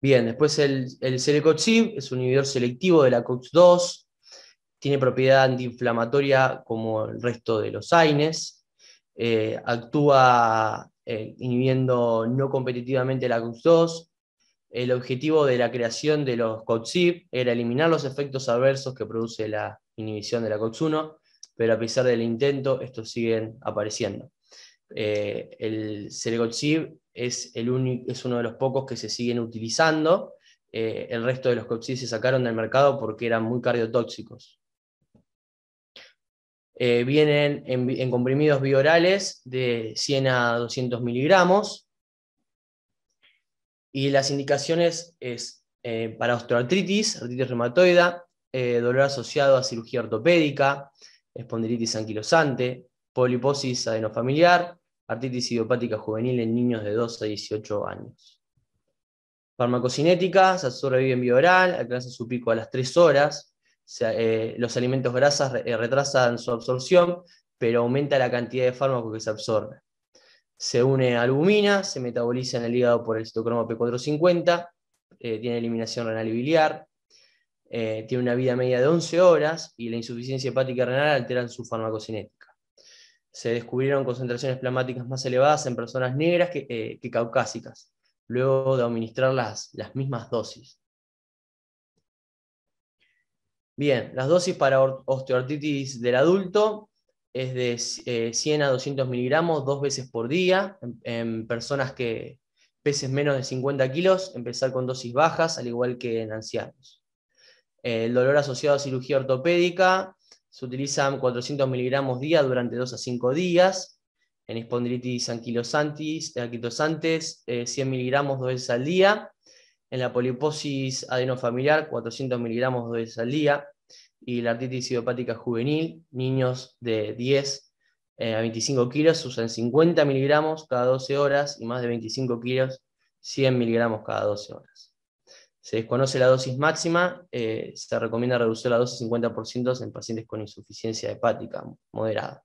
Bien, después el, el es un inhibidor selectivo de la COX-2, tiene propiedad antiinflamatoria como el resto de los AINES, eh, actúa eh, inhibiendo no competitivamente la COX-2. El objetivo de la creación de los COXIB era eliminar los efectos adversos que produce la inhibición de la COX-1, pero a pesar del intento, estos siguen apareciendo. Eh, el Selecoxib es, uno de los pocos que se siguen utilizando. Eh, el resto de los coxis se sacaron del mercado porque eran muy cardiotóxicos. Eh, vienen en, comprimidos biorales de 100 a 200 miligramos. Y las indicaciones es eh, para osteoartritis, artritis reumatoida, dolor asociado a cirugía ortopédica, espondilitis anquilosante, poliposis adenofamiliar, artritis idiopática juvenil en niños de 2 a 18 años. Farmacocinética, se absorbe en vía oral, alcanza su pico a las 3 horas, eh, los alimentos grasas eh, retrasan su absorción, pero aumenta la cantidad de fármacos que se absorbe. Se une a albumina, se metaboliza en el hígado por el citocromo P450, eh, tiene eliminación renal y biliar, tiene una vida media de 11 horas y la insuficiencia hepática renal altera su farmacocinética se descubrieron concentraciones plasmáticas más elevadas en personas negras que, eh, caucásicas, luego de administrar las, mismas dosis. Bien, las dosis para osteoartritis del adulto es de 100 eh, a 200 miligramos dos veces por día en, personas que pesen menos de 50 kilos, empezar con dosis bajas, al igual que en ancianos. el dolor asociado a cirugía ortopédica se utilizan 400 miligramos día durante 2 a 5 días. En espondilitis eh, anquilosantes, 100 eh, miligramos dos veces al día. En la poliposis adenofamiliar, 400 miligramos dos veces al día. Y la artritis idiopática juvenil, niños de 10 eh, a 25 kilos usan 50 miligramos cada 12 horas y más de 25 kilos, 100 miligramos cada 12 horas. Se desconoce la dosis máxima, eh, se recomienda reducir la dosis 50% en pacientes con insuficiencia hepática moderada.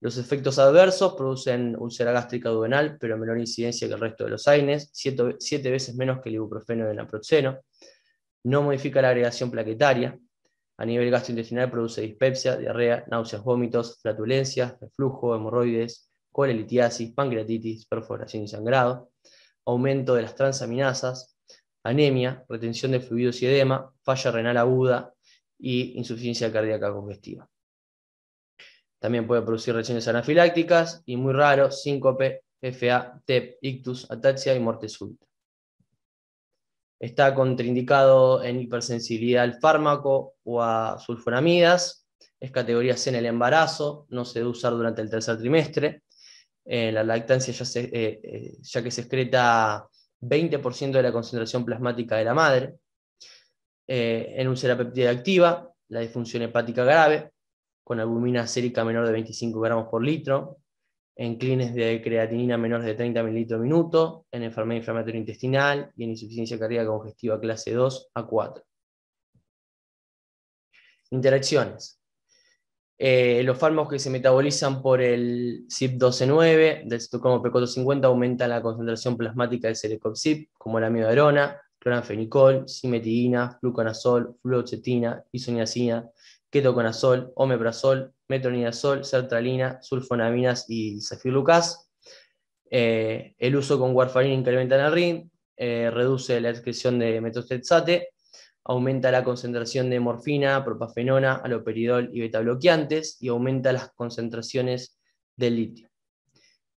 Los efectos adversos producen úlcera gástrica duodenal, pero menor incidencia que el resto de los AINES, 7 veces menos que el ibuprofeno y el naproxeno. No modifica la agregación plaquetaria. A nivel gastrointestinal produce dispepsia, diarrea, náuseas, vómitos, flatulencias, reflujo, hemorroides, colelitiasis, pancreatitis, perforación y sangrado. Aumento de las transaminasas, anemia, retención de fluidos y edema, falla renal aguda y insuficiencia cardíaca congestiva. También puede producir reacciones anafilácticas y muy raro, síncope, FA, TEP, ictus, ataxia y muerte súbita. Está contraindicado en hipersensibilidad al fármaco o a sulfonamidas. Es categoría C en el embarazo, no se debe usar durante el tercer trimestre. En eh, la lactancia, ya, eh, eh, ya que se excreta 20% de la concentración plasmática de la madre, eh, en un peptida activa, la disfunción hepática grave, con albumina sérica menor de 25 gramos por litro, en clines de creatinina menor de 30 mililitros minuto, en enfermedad inflamatoria intestinal y en insuficiencia cardíaca congestiva clase 2 a 4. Interacciones. Eh, los fármacos que se metabolizan por el CYP129 del como P450 aumentan la concentración plasmática de Cerecoxib, como la miodarona, cloranfenicol, simetidina, fluconazol, fluoxetina, isoniazina, ketoconazol, omeprazol, metronidazol, sertralina, sulfonaminas y zafirlucas. Eh, el uso con warfarina incrementa el RIN, eh, reduce la excreción de metotrexato aumenta la concentración de morfina, propafenona, aloperidol y betabloqueantes y aumenta las concentraciones de litio.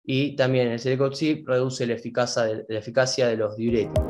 Y también el celecoxib reduce la eficacia de, la eficacia de los diuréticos.